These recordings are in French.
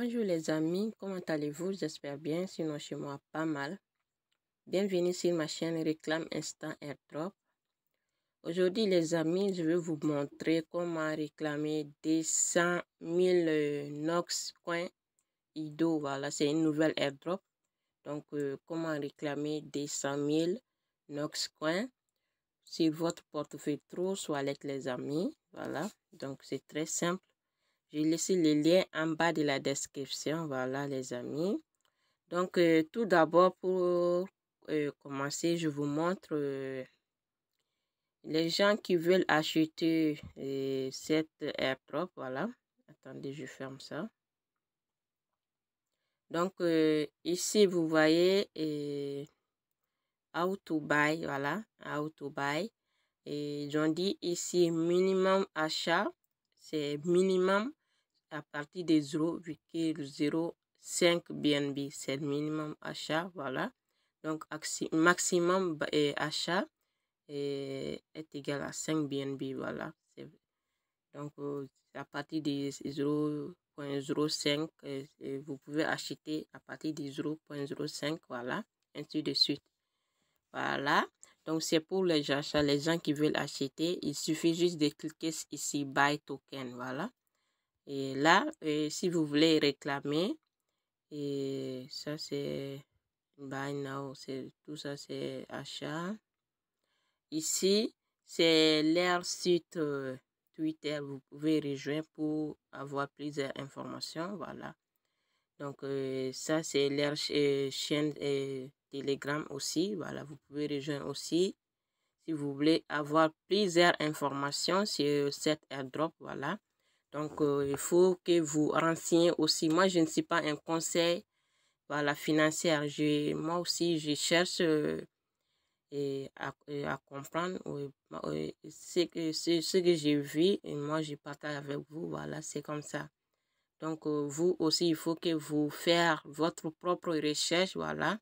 Bonjour les amis, comment allez-vous? J'espère bien, sinon chez moi pas mal. Bienvenue sur ma chaîne Réclame Instant Airdrop. Aujourd'hui les amis, je vais vous montrer comment réclamer des 100 000 euh, Nox coins. IDO. Voilà, c'est une nouvelle airdrop. Donc, euh, comment réclamer des 100 000 Nox Coin si votre portefeuille trop soit avec les amis. Voilà, donc c'est très simple. J'ai laissé les liens en bas de la description. Voilà, les amis. Donc, euh, tout d'abord, pour euh, commencer, je vous montre euh, les gens qui veulent acheter cette AirProp. Voilà. Attendez, je ferme ça. Donc, ici, vous voyez How to buy. Voilà. How to buy. Et j'en dis ici minimum achat. C'est minimum à partir de 0,05 BNB. C'est le minimum achat, voilà. Donc, maximum euh, achat euh, est, égal à 5 BNB, voilà. Donc, euh, à partir de 0.05, vous pouvez acheter à partir de 0.05, voilà, ainsi de suite. Voilà, donc c'est pour les achats, les gens qui veulent acheter, il suffit juste de cliquer ici, Buy Token, voilà. Et là, euh, si vous voulez réclamer, et ça c'est buy now, tout ça c'est achat. Ici, c'est leur site euh, Twitter, vous pouvez rejoindre pour avoir plusieurs informations, voilà. Donc euh, ça c'est leur chaîne Telegram aussi, voilà, vous pouvez rejoindre aussi. Si vous voulez avoir plusieurs informations sur cet airdrop, voilà. Donc, euh, il faut que vous renseigniez aussi. Moi, je ne suis pas un conseil voilà, moi aussi, je cherche euh, et à, comprendre ce, que, c'est ce que j'ai vu et moi, je partage avec vous. Voilà, c'est comme ça. Donc, euh, vous aussi, il faut que vous faire votre propre recherche, voilà,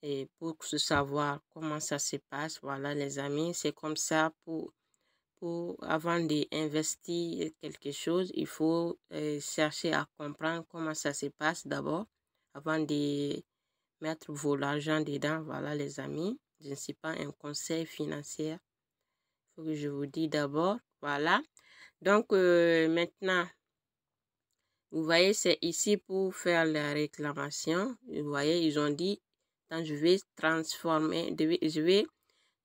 et pour savoir comment ça se passe. Voilà, les amis, c'est comme ça pour avant d'investir quelque chose, il faut euh, chercher à comprendre comment ça se passe d'abord, avant de mettre vos l'argent dedans. Voilà les amis, je ne suis pas un conseil financier. faut que je vous dis d'abord, voilà. Donc euh, maintenant, vous voyez, c'est ici pour faire la réclamation. Vous voyez, ils ont dit, quand je vais transformer, je vais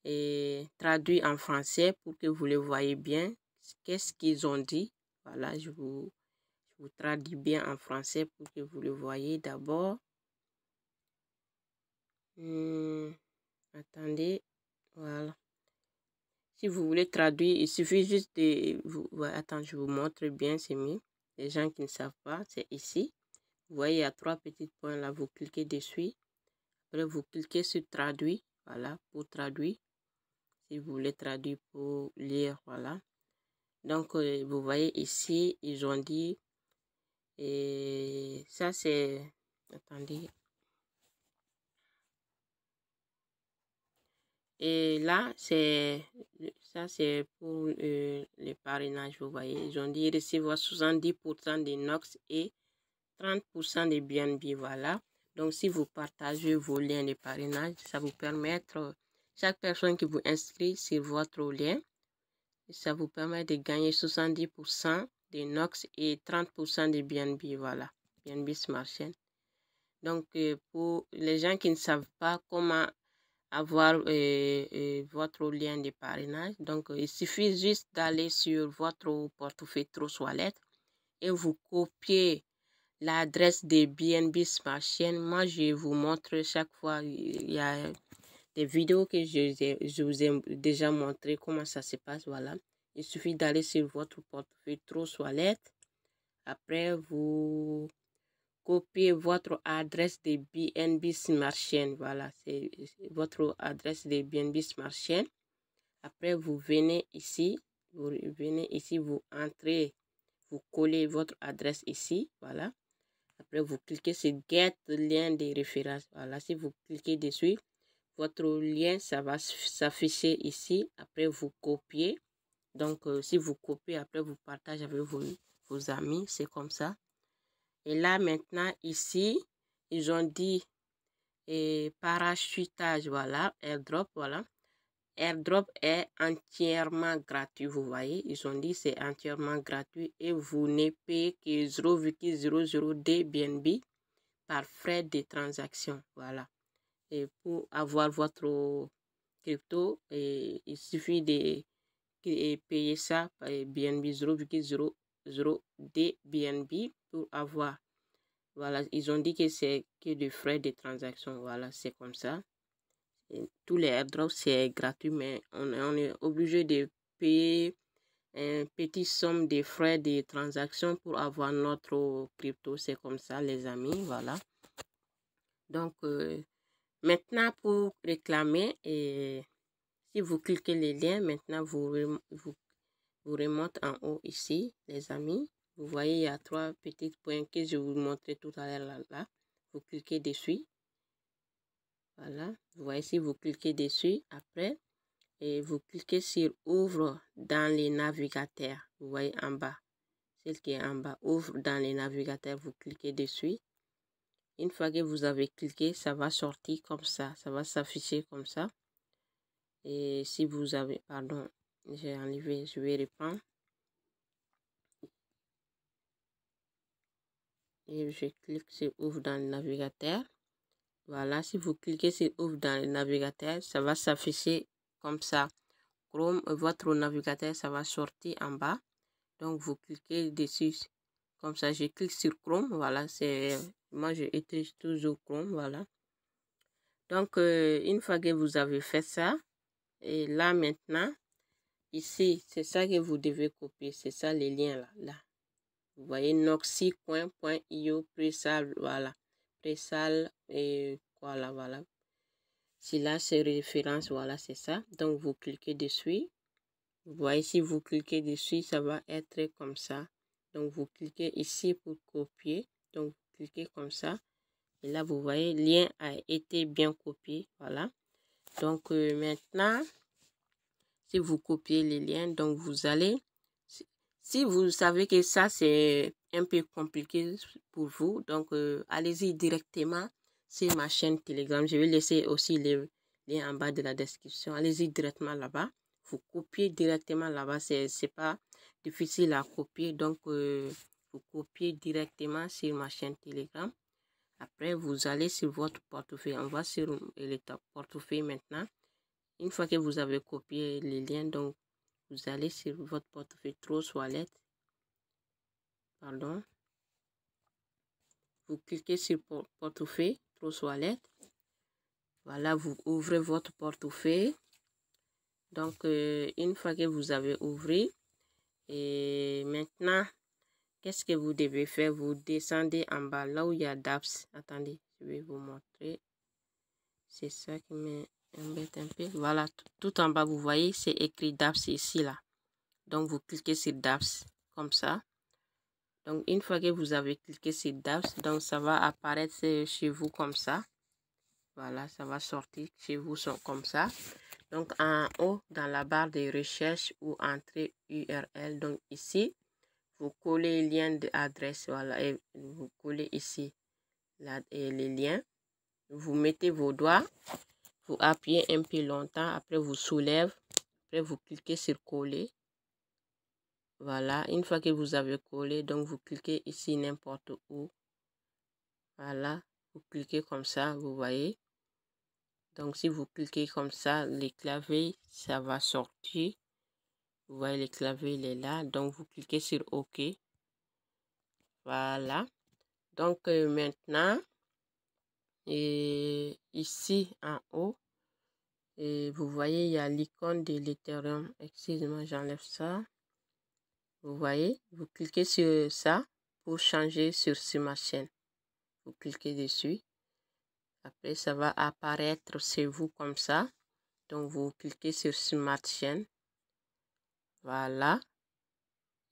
et traduit en français pour que vous le voyez bien. Qu'est-ce qu'ils ont dit Voilà, je vous, je vous traduis bien en français pour que vous le voyez d'abord. Hum, attendez, voilà. Si vous voulez traduire, il suffit juste de... Vous, attends, je vous montre bien, c'est mieux. Les gens qui ne savent pas, c'est ici. Vous voyez, il y a trois petits points là, vous cliquez dessus. Après, vous cliquez sur traduit voilà, pour traduire si vous voulez traduire pour lire, voilà. Donc, euh, vous voyez ici, ils ont dit, et ça c'est, attendez. Et là, c'est, ça c'est pour euh, le parrainage, vous voyez. Ils ont dit recevoir 70% des NOx et 30% des BNB, voilà. Donc, si vous partagez vos liens de parrainage, ça vous permettre chaque personne qui vous inscrit sur votre lien, ça vous permet de gagner 70% de Nox et 30% de BNB. Voilà, BNB Smart Chain. Donc, euh, pour les gens qui ne savent pas comment avoir euh, euh, votre lien de parrainage, donc il suffit juste d'aller sur votre portefeuille Trust Wallet et vous copiez l'adresse de BNB Smart Chain. Moi, je vous montre chaque fois, il y a des vidéos que je, vous ai déjà montré comment ça se passe. Voilà. Il suffit d'aller sur votre portefeuille Trousse Wallet. Après, vous copiez votre adresse de BNB Smart Chain. Voilà, c'est votre adresse de BNB Smart Chain. Après, vous venez ici. Vous venez ici, vous entrez, vous collez votre adresse ici. Voilà. Après, vous cliquez sur Get lien de référence. Voilà, si vous cliquez dessus, votre lien, ça va s'afficher ici. Après, vous copiez. Donc, euh, si vous copiez, après, vous partagez avec vos, vos amis. C'est comme ça. Et là, maintenant, ici, ils ont dit et parachutage, voilà, airdrop, voilà. Airdrop est entièrement gratuit, vous voyez. Ils ont dit c'est entièrement gratuit et vous ne payez que 0,00 BNB par frais de transaction, voilà. Et pour avoir votre crypto, et il suffit de payer ça par BNB des BNB pour avoir. Voilà, ils ont dit que c'est que des frais de transaction. Voilà, c'est comme ça. tous les airdrops, c'est gratuit, mais on, est obligé de payer une petite somme de frais de transaction pour avoir notre crypto. C'est comme ça, les amis. Voilà. Donc, euh, Maintenant, pour réclamer, et si vous cliquez les liens, maintenant vous, vous, remontez en haut ici, les amis. Vous voyez, il y a trois petits points que je vous montrais tout à l'heure là Vous cliquez dessus. Voilà. Vous voyez, si vous cliquez dessus, après, et vous cliquez sur Ouvre dans les navigateurs. Vous voyez en bas. Celle qui est en bas, Ouvre dans les navigateurs. Vous cliquez dessus. Une fois que vous avez cliqué, ça va sortir comme ça. Ça va s'afficher comme ça. Et si vous avez... Pardon, j'ai enlevé, je vais reprendre. Et je clique sur ouvre dans le navigateur. Voilà, si vous cliquez sur ouvre dans le navigateur, ça va s'afficher comme ça. Chrome, votre navigateur, ça va sortir en bas. Donc, vous cliquez dessus. Comme ça, je clique sur Chrome. Voilà, c'est moi, je été toujours Chrome, voilà. Donc, euh, une fois que vous avez fait ça, et là maintenant, ici, c'est ça que vous devez copier. C'est ça les liens là. là. Vous voyez, noxy.io, presal, voilà. Presal, et voilà, voilà. Si là, c'est référence, voilà, c'est ça. Donc, vous cliquez dessus. Vous voyez, si vous cliquez dessus, ça va être comme ça. Donc, vous cliquez ici pour copier. Donc, cliquez comme ça. Et là, vous voyez, lien a été bien copié. Voilà. Donc, euh, maintenant, si vous copiez les liens, donc vous allez... Si, vous savez que ça, c'est un peu compliqué pour vous, donc euh, allez-y directement sur ma chaîne Telegram. Je vais laisser aussi les liens en bas de la description. Allez-y directement là-bas. Vous copiez directement là-bas. C'est pas difficile à copier. Donc, euh, copier directement sur ma chaîne Telegram. Après, vous allez sur votre portefeuille. On va sur le portefeuille maintenant. Une fois que vous avez copié les liens, donc vous allez sur votre portefeuille Trop Wallet. Pardon. Vous cliquez sur portefeuille Trop Wallet. Voilà, vous ouvrez votre portefeuille. Donc, euh, une fois que vous avez ouvert, et maintenant, Qu'est-ce que vous devez faire Vous descendez en bas, là où il y a DAPS. Attendez, je vais vous montrer. C'est ça qui m'embête un peu. Voilà, tout en bas, vous voyez, c'est écrit DAPS ici, là. Donc, vous cliquez sur DAPS, comme ça. Donc, une fois que vous avez cliqué sur DAPS, donc ça va apparaître euh, chez vous comme ça. Voilà, ça va sortir chez vous comme ça. Donc, en haut, dans la barre de recherche ou entrée URL, donc ici, vous collez lien de d'adresse, voilà, et vous collez ici et les liens. Vous mettez vos doigts, vous appuyez un peu longtemps, après vous soulève, après vous cliquez sur coller. Voilà, une fois que vous avez collé, donc vous cliquez ici n'importe où. Voilà, vous cliquez comme ça, vous voyez. Donc si vous cliquez comme ça, les claviers, ça va sortir. Vous voyez, le clavier, il est là. Donc, vous cliquez sur OK. Voilà. Donc, euh, maintenant, et ici en haut, et vous voyez, il y a l'icône de l'Ethereum. Excusez-moi, j'enlève ça. Vous voyez, vous cliquez sur ça pour changer sur, ce ma chaîne. Vous cliquez dessus. Après, ça va apparaître chez vous comme ça. Donc, vous cliquez sur Smart Chain. Voilà.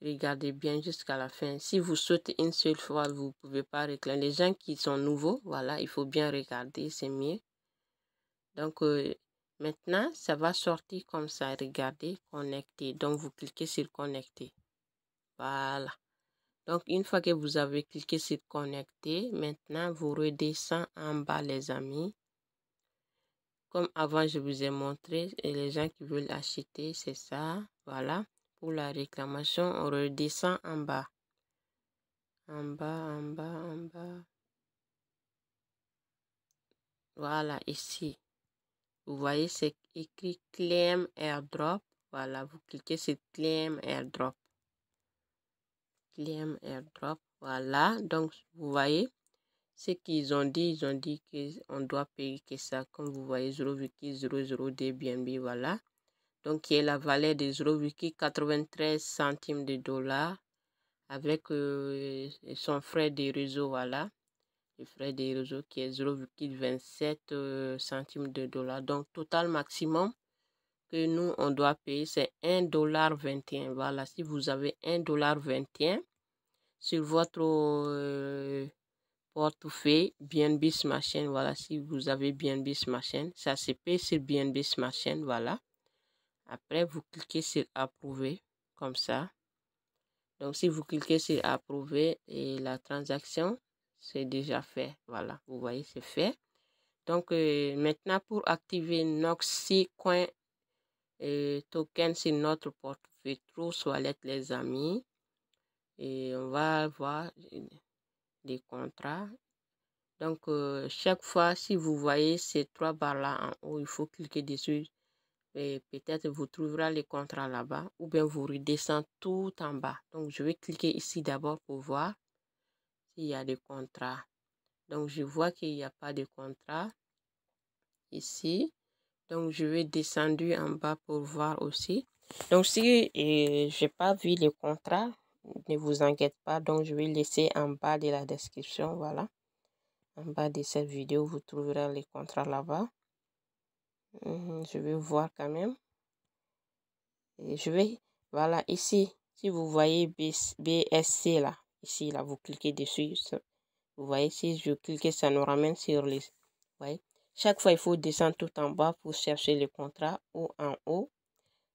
Regardez bien jusqu'à la fin. Si vous sautez une seule fois, vous ne pouvez pas réclamer. Les gens qui sont nouveaux, voilà, il faut bien regarder, c'est mieux. Donc, euh, maintenant, ça va sortir comme ça. Regardez, connecter. Donc, vous cliquez sur connecter. Voilà. Donc, une fois que vous avez cliqué sur connecter, maintenant, vous redescendez en bas, les amis. Comme avant, je vous ai montré, et les gens qui veulent acheter, c'est ça. Voilà. Pour la réclamation, on redescend en bas. En bas, en bas, en bas. Voilà, ici. Vous voyez, c'est écrit Claim Airdrop. Voilà, vous cliquez sur Claim Airdrop. Claim Airdrop. Voilà, donc vous voyez ce qu'ils ont dit. Ils ont dit qu'on doit payer que ça. Comme vous voyez, 0,002 BNB. Voilà donc qui est la valeur de 93 centimes de dollars avec euh, son frais de réseau, voilà. Le frais de réseau qui est 0,27 euh, centimes de dollars. Donc, total maximum que nous, on doit payer, c'est 1,21$. Voilà, si vous avez 1,21$ sur votre euh, portefeuille BNB Smart Chain, voilà, si vous avez BNB Smart Chain, ça se paye sur BNB Smart Chain, voilà. Après, vous cliquez sur approuver comme ça. Donc, si vous cliquez sur approuver et la transaction, c'est déjà fait. Voilà, vous voyez, c'est fait. Donc, euh, maintenant, pour activer Noxycoin Coin euh, Token sur notre portefeuille True Wallet, les amis, et on va avoir des contrats. Donc, euh, chaque fois, si vous voyez ces trois barres-là en haut, il faut cliquer dessus peut-être vous trouverez les contrats là-bas ou bien vous redescendez tout en bas. Donc, je vais cliquer ici d'abord pour voir s'il y a des contrats. Donc, je vois qu'il n'y a pas de contrat ici. Donc, je vais descendre en bas pour voir aussi. Donc, si euh, je n'ai pas vu les contrats, ne vous inquiétez pas. Donc, je vais laisser en bas de la description. Voilà. En bas de cette vidéo, vous trouverez les contrats là-bas. Mmh, je vais voir quand même. Et je vais, voilà, ici, si vous voyez BSC là, ici, là, vous cliquez dessus. Vous voyez, si je clique, ça nous ramène sur les... chaque fois, il faut descendre tout en bas pour chercher le contrat ou en haut.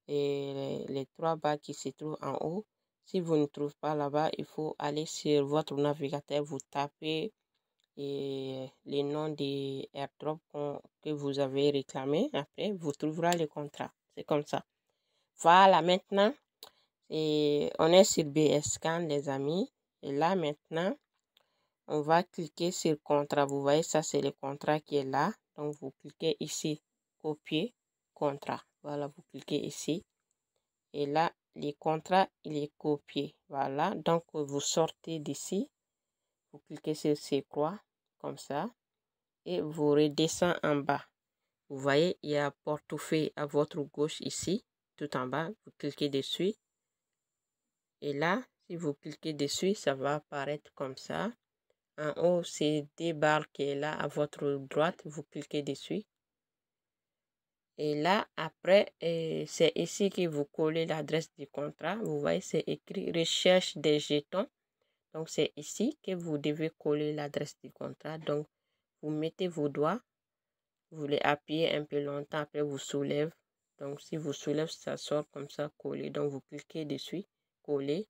Et les, trois bas qui se trouvent en haut. Si vous ne trouvez pas là-bas, il faut aller sur votre navigateur, vous tapez et les noms des airdrops que vous avez réclamés. Après, vous trouverez le contrat C'est comme ça. Voilà, maintenant, et on est sur BSCAN, les amis. Et là, maintenant, on va cliquer sur contrat. Vous voyez, ça, c'est le contrat qui est là. Donc, vous cliquez ici, copier, contrat. Voilà, vous cliquez ici. Et là, les contrats, il est copié. Voilà, donc vous sortez d'ici. Vous cliquez sur ces croix comme ça et vous redescend en bas. Vous voyez, il y a portefeuille à votre gauche ici, tout en bas. Vous cliquez dessus. Et là, si vous cliquez dessus, ça va apparaître comme ça. En haut, c'est des barres qui là à votre droite. Vous cliquez dessus. Et là, après, c'est ici que vous collez l'adresse du contrat. Vous voyez, c'est écrit recherche des jetons. Donc, c'est ici que vous devez coller l'adresse du contrat. Donc, vous mettez vos doigts, vous les appuyez un peu longtemps, après vous soulève Donc, si vous soulève ça sort comme ça, collé. Donc, vous cliquez dessus, coller.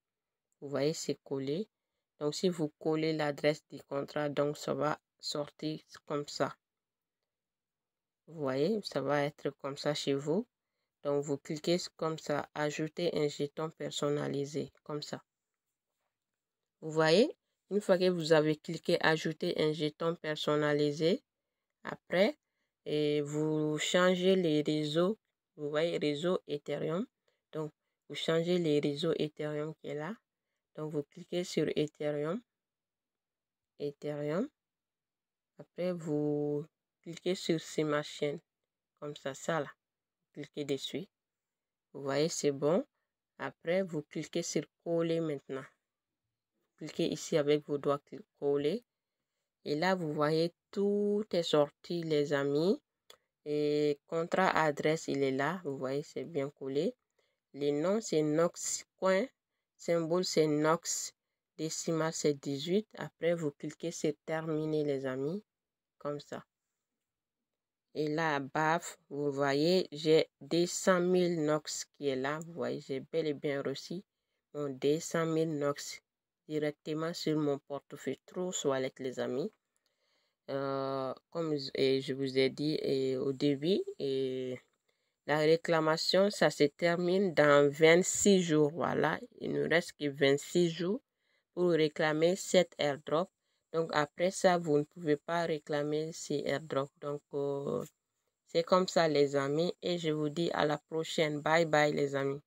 Vous voyez, c'est collé. Donc, si vous collez l'adresse du contrat, donc ça va sortir comme ça. Vous voyez, ça va être comme ça chez vous. Donc, vous cliquez comme ça, ajouter un jeton personnalisé, comme ça. Vous voyez, une fois que vous avez cliqué ajouter un jeton personnalisé, après, et vous changez les réseaux, vous voyez, réseau Ethereum. Donc, vous changez les réseaux Ethereum qui est là. Donc, vous cliquez sur Ethereum. Ethereum. Après, vous cliquez sur ces machines. Comme ça, ça là. cliquez dessus. Vous voyez, c'est bon. Après, vous cliquez sur coller maintenant cliquez ici avec vos doigts collés. Et là, vous voyez, tout est sorti, les amis. Et contrat adresse, il est là. Vous voyez, c'est bien collé. Les noms, c'est Nox coin. Symbole, c'est Nox. Décimal, c'est 18. Après, vous cliquez, c'est terminé, les amis. Comme ça. Et là, baf, vous voyez, j'ai 200 000 NOx qui est là. Vous voyez, j'ai bel et bien reçu mon 200 000 NOx directement sur mon portefeuille soit avec les amis. Euh, comme je vous ai dit et au début, et la réclamation, ça se termine dans 26 jours. Voilà, il ne reste que 26 jours pour réclamer cet airdrop. Donc après ça, vous ne pouvez pas réclamer ces airdrops. Donc euh, c'est comme ça les amis et je vous dis à la prochaine. Bye bye les amis.